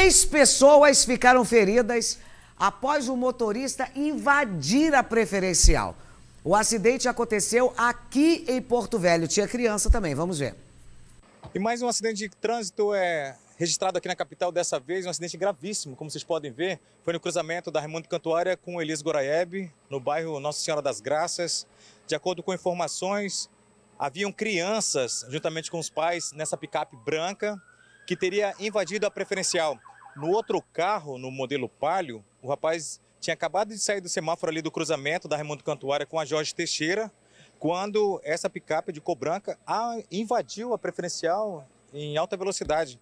Seis pessoas ficaram feridas após o motorista invadir a preferencial. O acidente aconteceu aqui em Porto Velho. Tinha criança também, vamos ver. E mais um acidente de trânsito é registrado aqui na capital dessa vez, um acidente gravíssimo, como vocês podem ver. Foi no cruzamento da Raimundo Cantuária com Elis Goraeb, no bairro Nossa Senhora das Graças. De acordo com informações, haviam crianças, juntamente com os pais, nessa picape branca, que teria invadido a preferencial. No outro carro, no modelo Palio, o rapaz tinha acabado de sair do semáforo ali do cruzamento da Raimundo Cantuária com a Jorge Teixeira, quando essa picape de Cobranca invadiu a preferencial em alta velocidade.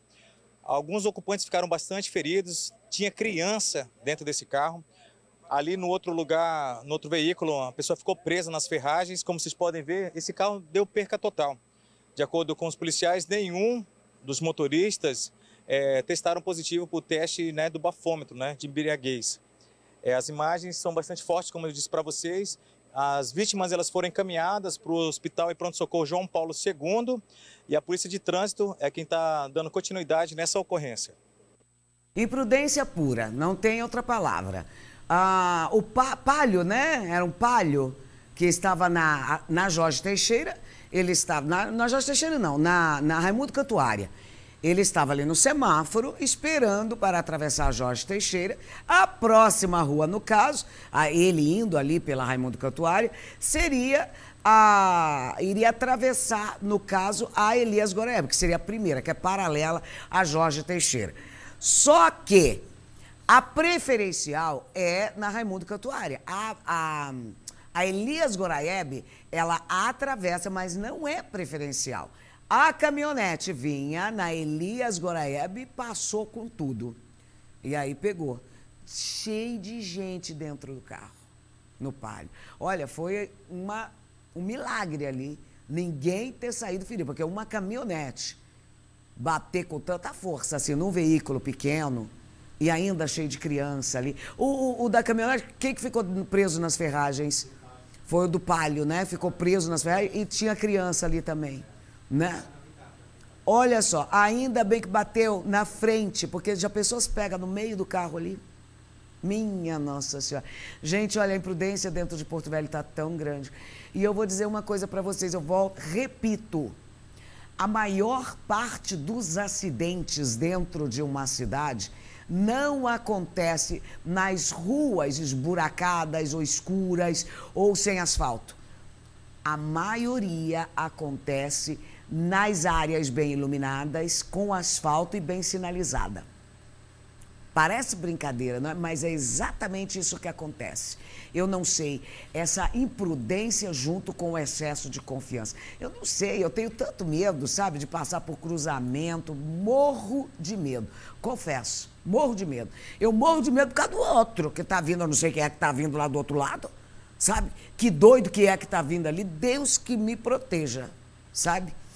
Alguns ocupantes ficaram bastante feridos, tinha criança dentro desse carro. Ali no outro lugar, no outro veículo, a pessoa ficou presa nas ferragens. Como vocês podem ver, esse carro deu perca total. De acordo com os policiais, nenhum dos motoristas é, testaram positivo para o teste né, do bafômetro né, de embriaguez. É, as imagens são bastante fortes, como eu disse para vocês. As vítimas elas foram encaminhadas para o Hospital e Pronto-Socorro João Paulo II e a Polícia de Trânsito é quem está dando continuidade nessa ocorrência. Imprudência pura, não tem outra palavra. Ah, o pa palho, né? Era um palho que estava na, na Jorge Teixeira, ele estava. Na, na Jorge Teixeira, não, na, na Raimundo Cantuária. Ele estava ali no semáforo, esperando para atravessar a Jorge Teixeira. A próxima rua, no caso, a ele indo ali pela Raimundo Cantuário, seria a. iria atravessar, no caso, a Elias Goreb, que seria a primeira, que é paralela a Jorge Teixeira. Só que a preferencial é na Raimundo Cantuária. A, a, a Elias Goraeb, ela atravessa, mas não é preferencial. A caminhonete vinha na Elias Goraeb e passou com tudo. E aí pegou. Cheio de gente dentro do carro, no palio. Olha, foi uma, um milagre ali. Ninguém ter saído ferido, porque uma caminhonete bater com tanta força assim num veículo pequeno e ainda cheio de criança ali. O, o, o da caminhonete, quem que ficou preso nas ferragens? Foi o do palio, né? Ficou preso nas ferragens e tinha criança ali também. Né? Olha só, ainda bem que bateu na frente, porque já pessoas pegam no meio do carro ali. Minha Nossa Senhora. Gente, olha, a imprudência dentro de Porto Velho está tão grande. E eu vou dizer uma coisa para vocês, eu volto, repito. A maior parte dos acidentes dentro de uma cidade não acontece nas ruas esburacadas ou escuras ou sem asfalto. A maioria acontece nas áreas bem iluminadas, com asfalto e bem sinalizada. Parece brincadeira, é? mas é exatamente isso que acontece. Eu não sei, essa imprudência junto com o excesso de confiança. Eu não sei, eu tenho tanto medo, sabe, de passar por cruzamento, morro de medo. Confesso, morro de medo. Eu morro de medo por causa do outro que está vindo, eu não sei quem é que está vindo lá do outro lado, sabe? Que doido que é que está vindo ali. Deus que me proteja, sabe?